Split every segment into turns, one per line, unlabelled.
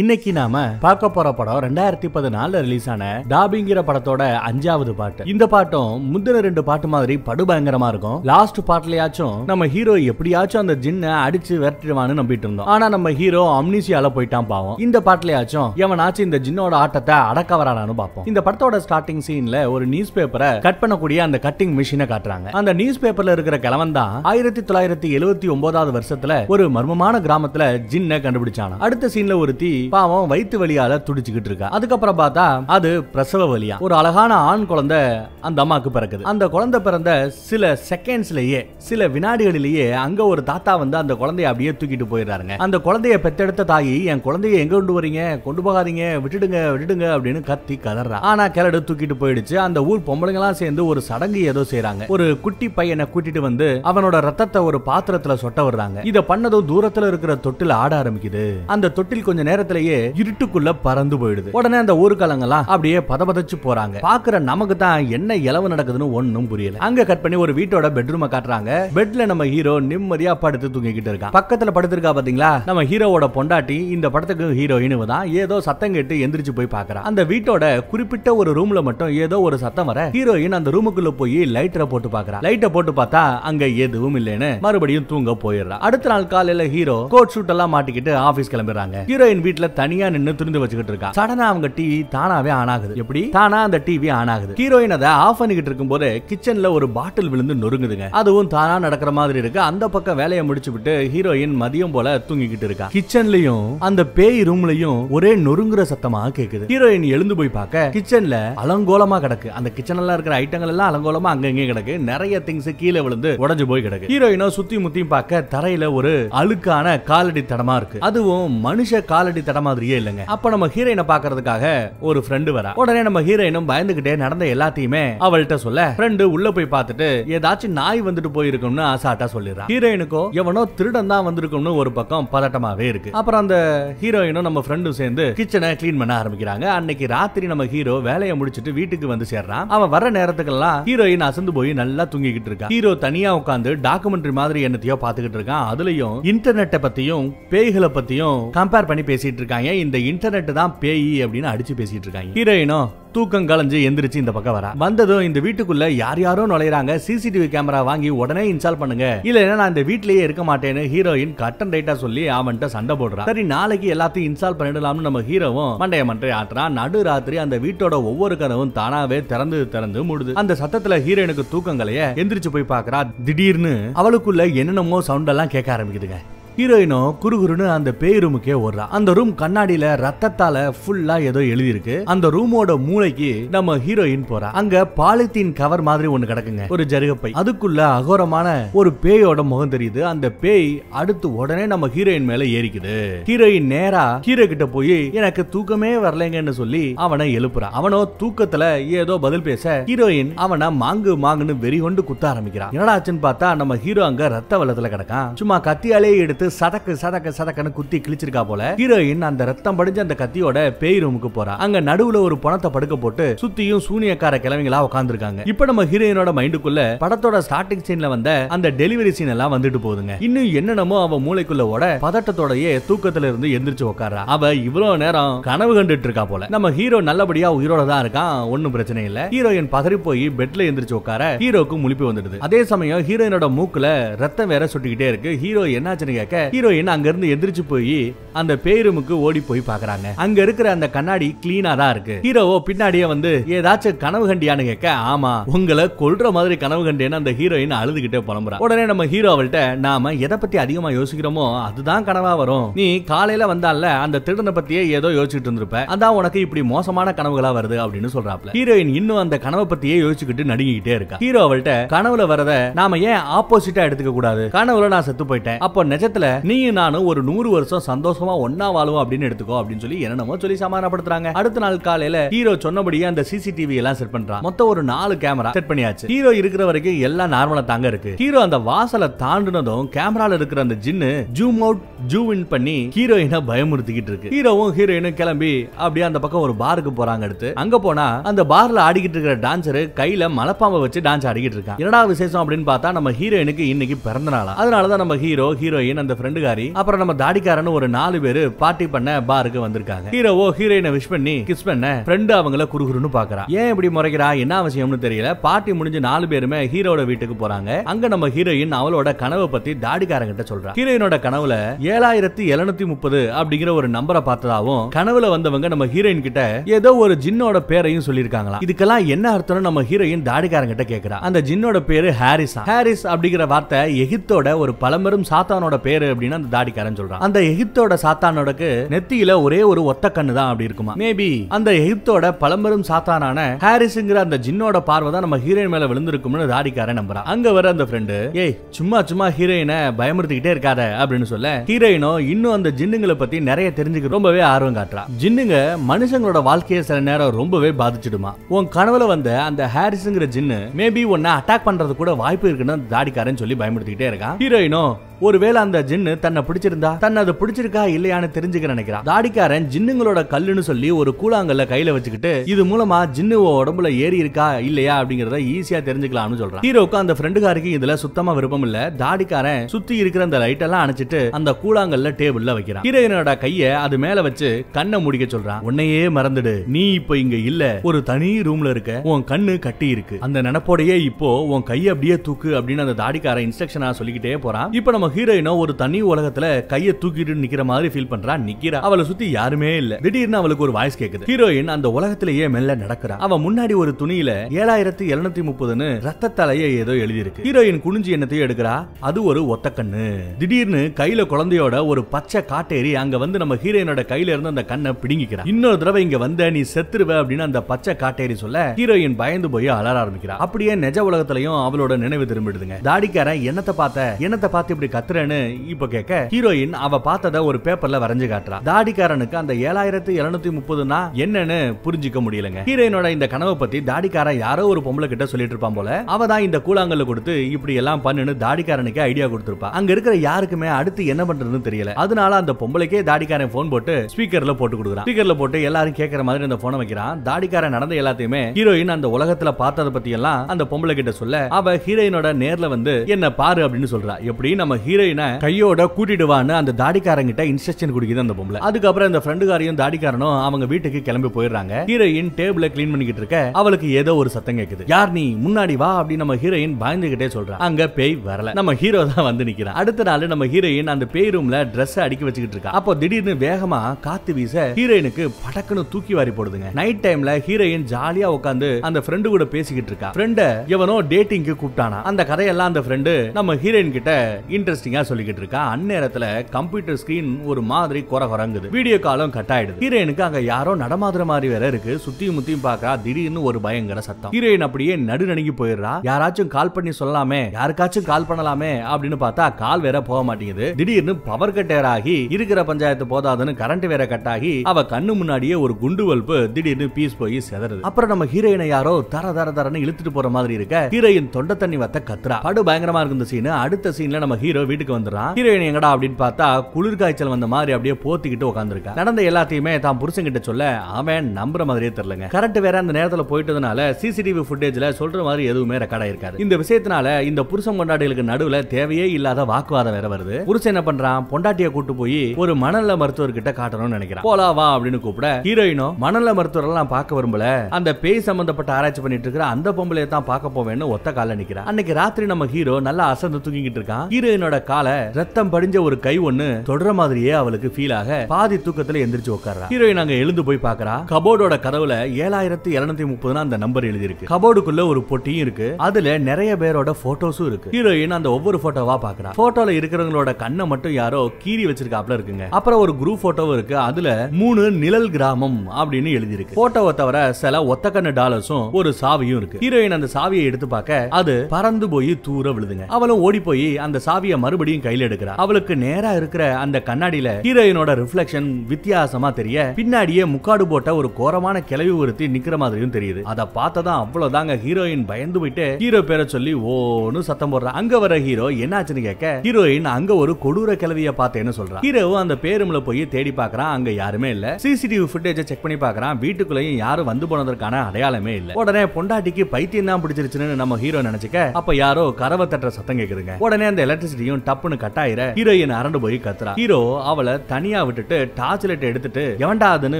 இன்னைக்கு நாம பார்க்க போற படம் ரெண்டாயிரத்தி பதினால ரிலீஸ் ஆன டாபிங்கிற படத்தோட அஞ்சாவது பாட்டு இந்த பாட்டும் முந்தின ரெண்டு பாட்டு மாதிரி படுபயங்கரமா இருக்கும் லாஸ்ட் பாட்டுலயாச்சும் நம்ம ஹீரோ எப்படியாச்சும் அந்த ஜின்ன அடிச்சு விரட்டிடுவான்னு நம்பிட்டு இருந்தோம் ஆனா நம்ம ஹீரோ அம்னிசியால போயிட்டான் பாவம் இந்த பாட்டுலயாச்சும் எவனாச்சும் இந்த ஜின்னோட ஆட்டத்தை அடக்க வரானு பார்ப்போம் இந்த படத்தோட ஸ்டார்டிங் சீன்ல ஒரு நியூஸ் பேப்பரை கட் பண்ணக்கூடிய அந்த கட்டிங் மிஷினை காட்டுறாங்க அந்த நியூஸ் பேப்பர்ல இருக்கிற கிழவன் தான் ஆயிரத்தி தொள்ளாயிரத்தி எழுபத்தி ஒன்பதாவது வருஷத்துல ஒரு மர்மமான கிராமத்துல ஜின்ன கண்டுபிடிச்சான அடுத்த சீன்ல ஒரு தீ பாவம் வயிற்று வழியால துடிச்சுக்கிட்டு இருக்கா அதுக்கப்புறம் பார்த்தா அது பிரசவ வழியா ஒரு அழகான ஆண் குழந்தை அந்த அம்மாக்கு பிறக்குது அந்த குழந்தை பிறந்த சில செகண்ட்ஸ்லயே சில வினாடிகளிலேயே அங்க ஒரு தாத்தா வந்து அந்த குழந்தைய அப்படியே தூக்கிட்டு போயிடுறாருங்க அந்த குழந்தைய பெத்தெடுத்த தாயி என் குழந்தைய எங்க கொண்டு வரீங்க கொண்டு போகாதீங்க விட்டுடுங்க விட்டுடுங்க அப்படின்னு கத்தி கதறா ஆனா கிளடு தூக்கிட்டு போயிடுச்சு அந்த ஊர் எல்லாம் சேர்ந்து ஒரு சடங்கு ஏதோ செய்யறாங்க ஒரு குட்டி பையனை கூட்டிட்டு வந்து அவனோட ரத்தத்தை ஒரு பாத்திரத்துல சொட்ட வர்றாங்க இதை பண்ணதும் தூரத்துல இருக்கிற தொட்டில் ஆட ஆரம்பிக்குது அந்த தொட்டில் கொஞ்ச நேரத்துக்கு நேரத்திலேயே இருட்டுக்குள்ள பறந்து போயிடுது உடனே அந்த ஊருக்காலங்கெல்லாம் அப்படியே பதபதச்சு போறாங்க பாக்குற நமக்கு தான் என்ன இளவு நடக்குதுன்னு ஒன்னும் புரியல அங்க கட் பண்ணி ஒரு வீட்டோட பெட்ரூம் காட்டுறாங்க பெட்ல நம்ம ஹீரோ நிம்மதியா படுத்து தூங்கிக்கிட்டு இருக்கான் பக்கத்துல படுத்திருக்கா பாத்தீங்களா நம்ம ஹீரோவோட பொண்டாட்டி இந்த படத்துக்கு ஹீரோயின் தான் ஏதோ சத்தம் கேட்டு எந்திரிச்சு போய் பாக்குறான் அந்த வீட்டோட குறிப்பிட்ட ஒரு ரூம்ல மட்டும் ஏதோ ஒரு சத்தம் வர ஹீரோயின் அந்த ரூமுக்குள்ள போய் லைட்டரை போட்டு பாக்குறா லைட்டை போட்டு பார்த்தா அங்க எதுவும் இல்லைன்னு மறுபடியும் தூங்க போயிடுறா அடுத்த நாள் காலையில ஹீரோ கோட் சூட் எல்லாம் மாட்டிக்கிட்டு ஆபீஸ் கிளம்பிடுறாங்க ஹீரோயின் வீட்டுல வீட்டுல தனியா நின்னு துணிந்து வச்சுக்கிட்டு இருக்கா சடனா அவங்க டிவி தானாவே ஆன் ஆகுது எப்படி தானா அந்த டிவி ஆன் ஆகுது ஹீரோயின் அதை ஆஃப் பண்ணிக்கிட்டு இருக்கும் போது கிச்சன்ல ஒரு பாட்டில் விழுந்து நொறுங்குதுங்க அதுவும் தானா நடக்கிற மாதிரி இருக்கு அந்த பக்கம் வேலையை முடிச்சு விட்டு ஹீரோயின் மதியம் போல தூங்கிக்கிட்டு இருக்கா கிச்சன்லயும் அந்த பேய் ரூம்லயும் ஒரே நொறுங்குற சத்தமா கேக்குது ஹீரோயின் எழுந்து போய் பார்க்க கிச்சன்ல அலங்கோலமா கிடக்கு அந்த கிச்சன் எல்லாம் இருக்கிற ஐட்டங்கள் எல்லாம் அலங்கோலமா அங்கங்க கிடக்கு நிறைய திங்ஸ் கீழே விழுந்து உடஞ்சு போய் கிடக்கு ஹீரோயினோ சுத்தி முத்தியும் பார்க்க தரையில ஒரு அழுக்கான காலடி தடமா இருக்கு அதுவும் மனுஷ காலடி தட மாதிரியே இல்லைங்க அப்ப நம்ம ஹீரோயினை பாக்குறதுக்காக ஒரு ஃப்ரெண்டு வரா உடனே நம்ம ஹீரோயினும் பயந்துகிட்டே நடந்த எல்லாத்தையுமே அவள்கிட்ட சொல்ல ஃப்ரெண்டு உள்ள போய் பார்த்துட்டு ஏதாச்சும் நாய் வந்துட்டு போயிருக்கும்னு ஆசாட்டா சொல்லிடுறான் ஹீரோயினுக்கோ எவனோ திருடன் தான் வந்திருக்கும்னு ஒரு பக்கம் பதட்டமாவே இருக்கு அப்புறம் அந்த ஹீரோயினும் நம்ம ஃப்ரெண்டும் சேர்ந்து கிச்சனை கிளீன் பண்ண ஆரம்பிக்கிறாங்க அன்னைக்கு ராத்திரி நம்ம ஹீரோ வேலையை முடிச்சிட்டு வீட்டுக்கு வந்து சேர்றான் அவன் வர நேரத்துக்கெல்லாம் ஹீரோயின் அசந்து போய் நல்லா தூங்கிக்கிட்டு இருக்கான் ஹீரோ தனியா உட்காந்து டாக்குமெண்ட்ரி மாதிரி என்னத்தையோ பாத்துக்கிட்டு இருக்கான் அதுலயும் இன்டர்நெட்டை பத்தியும் பேய்களை பத்தியும் கம்பேர் பண்ணி பேசிட்டு பேசிட்டு இருக்காங்க இந்த இன்டர்நெட் தான் பேய் அப்படின்னு அடிச்சு பேசிட்டு இருக்காங்க ஹீரோயினோ தூக்கம் கலைஞ்சு எந்திரிச்சு இந்த பக்கம் வரா வந்ததும் இந்த வீட்டுக்குள்ள யார் யாரோ நுழையிறாங்க சிசிடிவி கேமரா வாங்கி உடனே இன்ஸ்டால் பண்ணுங்க இல்லைன்னா நான் இந்த வீட்லயே இருக்க மாட்டேன்னு ஹீரோயின் கட்டன் ரைட்டா சொல்லி அவன்கிட்ட சண்டை போடுறான் சரி நாளைக்கு எல்லாத்தையும் இன்ஸ்டால் பண்ணிடலாம்னு நம்ம ஹீரோவும் மண்டைய மண்டை ஆட்டுறான் நடு ராத்திரி அந்த வீட்டோட ஒவ்வொரு கதவும் தானாவே திறந்து திறந்து மூடுது அந்த சத்தத்துல ஹீரோயினுக்கு தூக்கம் எந்திரிச்சு போய் பாக்குறா திடீர்னு அவளுக்குள்ள என்னென்னமோ சவுண்ட் எல்லாம் கேட்க ஆரம்பிக்குதுங்க ஹீரோயினும் குருகுருன்னு அந்த பேய் ரூமுக்கே ஓடுறா அந்த ரூம் கண்ணாடியில ரத்தத்தால ஃபுல்லா ஏதோ எழுதி இருக்கு அந்த ரூமோட மூளைக்கு நம்ம ஹீரோயின் போறா அங்க பாலித்தீன் கவர் மாதிரி ஒண்ணு கிடக்குங்க ஒரு ஜருகப்பை அதுக்குள்ள அகோரமான ஒரு பேயோட முகம் தெரியுது அந்த பேய் அடுத்து உடனே நம்ம ஹீரோயின் மேல ஏறிக்குது ஹீரோயின் நேரா ஹீரோ கிட்ட போய் எனக்கு தூக்கமே வரலங்கன்னு சொல்லி அவனை எழுப்புறா அவனோ தூக்கத்துல ஏதோ பதில் பேச ஹீரோயின் அவனை மாங்கு மாங்குன்னு வெறி கொண்டு குத்த ஆரம்பிக்கிறான் என்னடா பார்த்தா நம்ம ஹீரோ அங்க ரத்த வெள்ளத்துல கிடக்கான் சும்மா கத்தியாலே எடுத்து சதக்கு சதக்கு சதக்கன்னு குத்தி கிழிச்சிருக்கா போல ஹீரோயின் அந்த ரத்தம் படிஞ்ச அந்த கத்தியோட பேய் ரூமுக்கு போறா அங்க நடுவுல ஒரு பணத்தை படுக்க போட்டு சுத்தியும் சூனியக்கார கிழவிங்களா உட்காந்துருக்காங்க இப்ப நம்ம ஹீரோயினோட மைண்டுக்குள்ள படத்தோட ஸ்டார்டிங் சீன்ல வந்த அந்த டெலிவரி சீன் எல்லாம் வந்துட்டு போகுதுங்க இன்னும் என்னென்னமோ அவ மூளைக்குள்ள ஓட பதட்டத்தோடயே தூக்கத்துல இருந்து எந்திரிச்சு உட்காரா அவ இவ்வளவு நேரம் கனவு கண்டுட்டு இருக்கா போல நம்ம ஹீரோ நல்லபடியா உயிரோட தான் இருக்கான் ஒன்னும் பிரச்சனை இல்ல ஹீரோயின் பதறி போய் பெட்ல எந்திரிச்சு உட்கார ஹீரோக்கு முழிப்பு வந்துடுது அதே சமயம் ஹீரோயினோட மூக்குல ரத்தம் வேற சுட்டிக்கிட்டே இருக்கு ஹீரோ என்னாச்சுன்னு கேட்க ஹீரோயின் அங்க இருந்து எந்திரிச்சு போய் அந்த பேருமுக்கு ஓடி போய் பாக்குறாங்க அங்க இருக்கிற அந்த கண்ணாடி கிளீனா தான் இருக்கு ஹீரோவோ பின்னாடியே வந்து ஏதாச்சும் கனவு கண்டியான்னு கேட்க ஆமா உங்களை கொல்ற மாதிரி கனவு கண்டேன்னு அந்த ஹீரோயின் அழுதுகிட்டே புலம்புறா உடனே நம்ம ஹீரோ அவள்கிட்ட நாம எதை பத்தி அதிகமா யோசிக்கிறோமோ அதுதான் கனவா வரும் நீ காலையில வந்தால அந்த திருடனை பத்தியே ஏதோ யோசிச்சுட்டு இருந்திருப்ப அதான் உனக்கு இப்படி மோசமான கனவுகளா வருது அப்படின்னு சொல்றாப்ல ஹீரோயின் இன்னும் அந்த கனவை பத்தியே யோசிச்சுக்கிட்டு நடுங்கிட்டே இருக்கா ஹீரோ அவள்கிட்ட கனவுல வரத நாம ஏன் ஆப்போசிட்டா எடுத்துக்க கூடாது கனவுல நான் செத்து போயிட்டேன் அப்போ நிஜத்துல நீயும் நானும் ஒரு நூறு வருஷம் சந்தோஷமா ஒன்னா வாழுவோம் அப்படின்னு எடுத்துக்கோ அப்படின்னு சொல்லி என்னென்னமோ சொல்லி சமாதானப்படுத்துறாங்க அடுத்த நாள் காலையில ஹீரோ சொன்னபடியே அந்த சிசிடிவி எல்லாம் செட் பண்றான் மொத்தம் ஒரு நாலு கேமரா செட் பண்ணியாச்சு ஹீரோ இருக்கிற வரைக்கும் எல்லாம் நார்மலா தாங்க இருக்கு ஹீரோ அந்த வாசலை தாண்டினதும் கேமரால இருக்கிற அந்த ஜின்னு ஜூம் அவுட் ஜூம் இன் பண்ணி ஹீரோயினை பயமுறுத்திக்கிட்டு இருக்கு ஹீரோவும் ஹீரோயினும் கிளம்பி அப்படியே அந்த பக்கம் ஒரு பாருக்கு போறாங்க அடுத்து அங்க போனா அந்த பார்ல ஆடிக்கிட்டு இருக்கிற டான்சர் கையில மலப்பாம்பை வச்சு டான்ஸ் ஆடிக்கிட்டு இருக்கான் என்னடா விசேஷம் அப்படின்னு பார்த்தா நம்ம ஹீரோயினுக்கு இன்னைக்கு பிறந்த நாளா அதனாலதான் நம்ம ஹீரோ ஹீரோயின் அந்த ஃப்ரெண்டுகாரி அப்புறம் நம்ம தாடிக்காரன் ஒரு நாலு பேரு பார்ட்டி பண்ண பாருக்கு வந்திருக்காங்க ஹீரோவோ ஹீரோயினை விஷ் பண்ணி கிஸ் பண்ண ஃப்ரெண்டு அவங்கள குறுகுறுன்னு பாக்குறா ஏன் இப்படி முறைக்கிறா என்ன அவசியம்னு தெரியல பார்ட்டி முடிஞ்சு நாலு பேருமே ஹீரோட வீட்டுக்கு போறாங்க அங்க நம்ம ஹீரோயின் அவளோட கனவை பத்தி தாடிக்காரங்கிட்ட சொல்றா ஹீரோயினோட கனவுல ஏழாயிரத்தி எழுநூத்தி முப்பது அப்படிங்கிற ஒரு நம்பரை பார்த்ததாவும் கனவுல வந்தவங்க நம்ம ஹீரோயின் கிட்ட ஏதோ ஒரு ஜின்னோட பேரையும் சொல்லியிருக்காங்களா இதுக்கெல்லாம் என்ன அர்த்தம்னு நம்ம ஹீரோயின் தாடிக்காரங்கிட்ட கேக்குறா அந்த ஜின்னோட பேரு ஹாரிஸ் ஹாரிஸ் அப்படிங்கிற வார்த்தை எகிப்தோட ஒரு பழமரும் சாத்தானோட பேர் பேரு அப்படின்னு அந்த தாடிக்காரன் சொல்றான் அந்த எகிப்தோட சாத்தானோடக்கு நெத்தியில ஒரே ஒரு ஒத்த கண்ணு தான் அப்படி இருக்குமா மேபி அந்த எகிப்தோட பழம்பெரும் சாத்தானான ஹாரிஸ்ங்கிற அந்த ஜின்னோட பார்வை தான் நம்ம ஹீரோயின் மேல விழுந்திருக்கும்னு தாடிக்காரன் நம்புறான் அங்க வர அந்த ஃப்ரெண்டு ஏய் சும்மா சும்மா ஹீரோயினை பயமுறுத்திக்கிட்டே இருக்காத அப்படின்னு சொல்ல ஹீரோயினோ இன்னும் அந்த ஜின்னுங்களை பத்தி நிறைய தெரிஞ்சுக்க ரொம்பவே ஆர்வம் காட்டுறா ஜின்னுங்க மனுஷங்களோட வாழ்க்கையை சில நேரம் ரொம்பவே பாதிச்சிடுமா உன் கனவுல வந்த அந்த ஹாரிஸ்ங்கிற ஜின்னு மேபி உன்னை அட்டாக் பண்றது கூட வாய்ப்பு இருக்குன்னு தாடிக்காரன் சொல்லி பயமுறுத்திக்கிட்டே இருக்கான் ஹீரோயினோ ஒருவேளை அந்த ஜின்னு தன்னை பிடிச்சிருந்தா தன்னை அது பிடிச்சிருக்கா இல்லையான்னு தெரிஞ்சுக்க நினைக்கிறான் தாடிக்காரன் ஜின்னுங்களோட கல்லுன்னு சொல்லி ஒரு கூழாங்கல்ல கையில வச்சுக்கிட்டு இது மூலமா ஜின்னுவோ உடம்புல ஏறி இருக்கா இல்லையா அப்படிங்கறத ஈஸியா தெரிஞ்சுக்கலாம்னு சொல்றான் ஹீரோக்கு அந்த ஃப்ரெண்டுக்காருக்கு இதுல சுத்தமா விருப்பம் இல்ல தாடிக்காரன் சுத்தி இருக்கிற அந்த லைட் எல்லாம் அணைச்சிட்டு அந்த கூழாங்கல்ல டேபிள்ல வைக்கிறான் ஹீரோயினோட கைய அது மேல வச்சு கண்ணை முடிக்க சொல்றான் உன்னையே மறந்துடு நீ இப்ப இங்க இல்ல ஒரு தனி ரூம்ல இருக்க உன் கண்ணு கட்டி இருக்கு அந்த நினப்போடையே இப்போ உன் கை அப்படியே தூக்கு அப்படின்னு அந்த தாடிக்காரன் இன்ஸ்ட்ரக்ஷனா சொல்லிக்கிட்டே போறான் இப்ப நம்ம நம்ம ஹீரோயினோ ஒரு தனி உலகத்துல கையை தூக்கிட்டு நிக்கிற மாதிரி ஃபீல் பண்றா நிக்கிறா அவளை சுத்தி யாருமே இல்ல திடீர்னு அவளுக்கு ஒரு வாய்ஸ் கேக்குது ஹீரோயின் அந்த உலகத்திலேயே மெல்ல நடக்கிறா அவ முன்னாடி ஒரு துணியில ஏழாயிரத்தி எழுநூத்தி முப்பதுன்னு ரத்த தலையை ஏதோ எழுதியிருக்கு ஹீரோயின் குனிஞ்சு என்னத்தையும் எடுக்கிறா அது ஒரு ஒத்த கண்ணு திடீர்னு கையில குழந்தையோட ஒரு பச்சை காட்டேரி அங்க வந்து நம்ம ஹீரோயினோட கையில இருந்து அந்த கண்ணை பிடுங்கிக்கிறா இன்னொரு தடவை இங்க வந்த நீ செத்துருவ அப்படின்னு அந்த பச்சை காட்டேரி சொல்ல ஹீரோயின் பயந்து போய் அலர ஆரம்பிக்கிறா அப்படியே நிஜ உலகத்திலையும் அவளோட நினைவு திரும்பிடுதுங்க தாடிக்காரன் என்னத்தை பார்த்த என்னத்தை பார்த்து இப்படி கத்துறேன்னு இப்ப கேட்க ஹீரோயின் அவ பார்த்தத ஒரு பேப்பர்ல வரைஞ்சு காட்டுறா தாடிக்காரனுக்கு அந்த ஏழாயிரத்தி எழுநூத்தி முப்பதுனா என்னன்னு புரிஞ்சுக்க முடியலங்க ஹீரோயினோட இந்த கனவை பத்தி தாடிக்காரன் யாரோ ஒரு பொம்பளை கிட்ட சொல்லிட்டு இருப்பான் போல அவதான் இந்த கூழாங்கல்ல கொடுத்து இப்படி எல்லாம் பண்ணுன்னு தாடிக்காரனுக்கு ஐடியா கொடுத்துருப்பா அங்க இருக்கிற யாருக்குமே அடுத்து என்ன பண்றதுன்னு தெரியல அதனால அந்த பொம்பளைக்கே தாடிக்காரன் போன் போட்டு ஸ்பீக்கர்ல போட்டு கொடுக்குறான் ஸ்பீக்கர்ல போட்டு எல்லாரும் கேட்கற மாதிரி அந்த போனை வைக்கிறான் தாடிக்காரன் நடந்த எல்லாத்தையுமே ஹீரோயின் அந்த உலகத்துல பார்த்தத பத்தி எல்லாம் அந்த பொம்பளை கிட்ட சொல்ல அவ ஹீரோயினோட நேர்ல வந்து என்ன பாரு அப்படின்னு சொல்றா எப்படி நம்ம ஹீரோயினை கையோட கூட்டிடுவான்னு அந்த தாடிக்காரங்கிட்ட இன்ஸ்ட்ரக்ஷன் குடிக்குது அந்த பொம்பளை அதுக்கப்புறம் இந்த ஃப்ரெண்டுக்காரையும் தாடிக்காரனும் அவங்க வீட்டுக்கு கிளம்பி போயிடுறாங்க ஹீரோயின் டேபிள கிளீன் பண்ணிக்கிட்டு இருக்க அவளுக்கு ஏதோ ஒரு சத்தம் கேக்குது யார் நீ முன்னாடி வா அப்படின்னு நம்ம ஹீரோயின் பயந்துகிட்டே சொல்றான் அங்க பேய் வரல நம்ம ஹீரோ தான் வந்து நிக்கிறான் அடுத்த நாள் நம்ம ஹீரோயின் அந்த பேய் ரூம்ல ட்ரெஸ் அடிக்க வச்சுக்கிட்டு இருக்கா அப்போ திடீர்னு வேகமா காத்து வீச ஹீரோயினுக்கு படக்குன்னு தூக்கி வாரி போடுதுங்க நைட் டைம்ல ஹீரோயின் ஜாலியா உட்காந்து அந்த ஃப்ரெண்டு கூட பேசிக்கிட்டு இருக்கா ஃப்ரெண்ட எவனோ டேட்டிங்க்கு கூப்பிட்டானா அந்த கதையெல்லாம் அந்த ஃப்ரெண்டு நம்ம ஹீரோயின் கிட்ட இன்ட்ரெஸ்ட் இன்ட்ரெஸ்டிங்கா சொல்லிக்கிட்டு இருக்கா அந்நேரத்துல கம்ப்யூட்டர் ஸ்கிரீன் ஒரு மாதிரி குறை குறங்குது வீடியோ காலும் கட் ஆயிடுது ஹீரோயினுக்கு அங்க யாரோ நடமாதிர மாதிரி வேற இருக்கு சுத்தியும் முத்தியும் பாக்குறா திடீர்னு ஒரு பயங்கர சத்தம் ஹீரோயின் அப்படியே நடுநடுங்கி போயிடுறா யாராச்சும் கால் பண்ணி சொல்லலாமே யாருக்காச்சும் கால் பண்ணலாமே அப்படின்னு பார்த்தா கால் வேற போக மாட்டேங்குது திடீர்னு பவர் கட் ஆகி இருக்கிற பஞ்சாயத்து போதாதுன்னு கரண்ட் வேற கட் ஆகி அவ கண்ணு முன்னாடியே ஒரு குண்டு வல்பு திடீர்னு பீஸ் போய் செதறது அப்புறம் நம்ம ஹீரோயினை யாரோ தர தர தரன்னு இழுத்துட்டு போற மாதிரி இருக்க ஹீரோயின் தொண்ட தண்ணி வத்த கத்துறா படு பயங்கரமா இருந்த இந்த அடுத்த சீன்ல நம்ம ஹீரோ வீட்டுக்கு வந்துடுறான் ஹீரோயின் எங்கடா அப்படின்னு பார்த்தா குளிர் வந்த மாதிரி அப்படியே போத்திக்கிட்டு உட்காந்துருக்கா நடந்த எல்லாத்தையுமே தான் புருஷன்கிட்ட சொல்ல அவன் நம்புற மாதிரியே தெரியலங்க கரண்ட் வேற அந்த நேரத்துல போயிட்டதுனால சிசிடிவி ஃபுட்டேஜ்ல சொல்ற மாதிரி எதுவுமே ரெக்கார்ட் ஆயிருக்காரு இந்த விஷயத்தினால இந்த புருஷன் கொண்டாடிகளுக்கு நடுவுல தேவையே இல்லாத வாக்குவாதம் வேற வருது புருஷன் என்ன பண்றான் பொண்டாட்டிய கூட்டு போய் ஒரு மணல்ல மருத்துவர்கிட்ட காட்டணும்னு நினைக்கிறான் போலா வா அப்படின்னு கூப்பிட ஹீரோயினும் மணல்ல மருத்துவர் எல்லாம் பார்க்க விரும்பல அந்த பேய் சம்பந்தப்பட்ட ஆராய்ச்சி பண்ணிட்டு இருக்கிற அந்த பொம்பளையை தான் பார்க்க போவேன்னு ஒத்த கால நிக்கிறா அன்னைக்கு ராத்திரி நம்ம ஹீரோ நல்லா அசந்து தூங்கிட்டு இருக்கான் ஹீரோயினோட அவளோட காலை ரத்தம் படிஞ்ச ஒரு கை ஒண்ணு தொடர மாதிரியே அவளுக்கு ஃபீல் ஆக பாதி தூக்கத்துல எந்திரிச்சு உட்காரா ஹீரோயின் அங்க எழுந்து போய் பாக்குறா கபோர்டோட கதவுல ஏழாயிரத்தி இருநூத்தி முப்பதுன்னு அந்த நம்பர் எழுதிருக்கு கபோர்டுக்குள்ள ஒரு பொட்டியும் இருக்கு அதுல நிறைய பேரோட போட்டோஸும் இருக்கு ஹீரோயின் அந்த ஒவ்வொரு போட்டோவா பாக்குறா போட்டோல இருக்கிறவங்களோட கண்ணை மட்டும் யாரோ கீறி வச்சிருக்காப்ல இருக்குங்க அப்புறம் ஒரு குரூப் போட்டோவும் இருக்கு அதுல மூணு நிழல் கிராமம் அப்படின்னு எழுதிருக்கு போட்டோவை தவிர சில ஒத்த கண்ணு டாலர்ஸும் ஒரு சாவியும் இருக்கு ஹீரோயின் அந்த சாவியை எடுத்து பார்க்க அது பறந்து போய் தூர விழுதுங்க அவளும் ஓடி போய் அந்த சாவியை மறுபடியும் கையில் எடுக்கிறா அவளுக்கு நேரா இருக்கிற அந்த கண்ணாடியில ஹீரோயினோட ரிஃப்ளெக்ஷன் வித்தியாசமா தெரிய பின்னாடியே முக்காடு போட்ட ஒரு கோரமான கிளவி ஒருத்தி நிக்கிற மாதிரியும் தெரியுது அதை பார்த்ததான் அவ்வளவுதாங்க ஹீரோயின் பயந்து போயிட்டு ஹீரோ பேரை சொல்லி ஓன்னு சத்தம் போடுறா அங்க வர ஹீரோ என்னாச்சுன்னு கேட்க ஹீரோயின் அங்க ஒரு கொடூர கிளவிய பார்த்தேன்னு சொல்றான் ஹீரோவும் அந்த பேரும்ல போய் தேடி பாக்குறான் அங்க யாருமே இல்ல சிசிடிவி ஃபுட்டேஜ செக் பண்ணி பாக்குறான் வீட்டுக்குள்ளயும் யாரும் வந்து போனதற்கான அடையாளமே இல்ல உடனே பொண்டாட்டிக்கு பைத்தியம் தான் பிடிச்சிருச்சுன்னு நம்ம ஹீரோ நினைச்சுக்க அப்ப யாரோ கரவை தட்டுற சத்தம் கேக்குதுங்க உடனே அந்த எலக்ட்ரிசிட்டி தெரியும் டப்புன்னு கட்டாயிர ஹீரோயின் அரண்டு போய் கத்துறா ஹீரோ அவளை தனியா விட்டுட்டு டார்ச் லைட் எடுத்துட்டு எவன்டாதுன்னு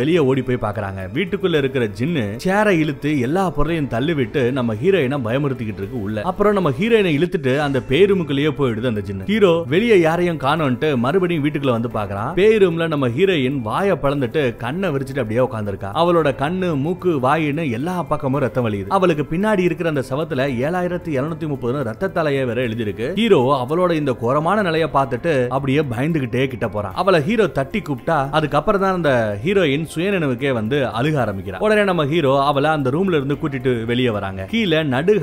வெளியே ஓடி போய் பாக்குறாங்க வீட்டுக்குள்ள இருக்கிற ஜின்னு சேரை இழுத்து எல்லா பொருளையும் தள்ளிவிட்டு நம்ம ஹீரோயினை பயமுறுத்திக்கிட்டு இருக்கு உள்ள அப்புறம் நம்ம ஹீரோயினை இழுத்துட்டு அந்த பேருமுக்குள்ளேயே போயிடுது அந்த ஜின்னு ஹீரோ வெளியே யாரையும் காணோன்ட்டு மறுபடியும் வீட்டுக்குள்ள வந்து பாக்குறான் பேரூம்ல நம்ம ஹீரோயின் வாயை பழந்துட்டு கண்ணை விரிச்சிட்டு அப்படியே உட்காந்துருக்கா அவளோட கண்ணு மூக்கு வாயின்னு எல்லா பக்கமும் ரத்தம் வலியுது அவளுக்கு பின்னாடி இருக்கிற அந்த சவத்துல ஏழாயிரத்தி இருநூத்தி முப்பது ரத்த தலையை வேற எழுதியிருக்கு ஹீரோ அவளோட இந்த இந்த கோரமான நிலைய பார்த்துட்டு அப்படியே பயந்துகிட்டே கிட்ட போறான் அவளை ஹீரோ தட்டி கூப்பிட்டா அதுக்கப்புறம் தான் அந்த ஹீரோயின் சுயநினைவுக்கே வந்து அழுக ஆரம்பிக்கிறான் உடனே நம்ம ஹீரோ அவளை அந்த ரூம்ல இருந்து கூட்டிட்டு வெளியே வராங்க கீழே நடு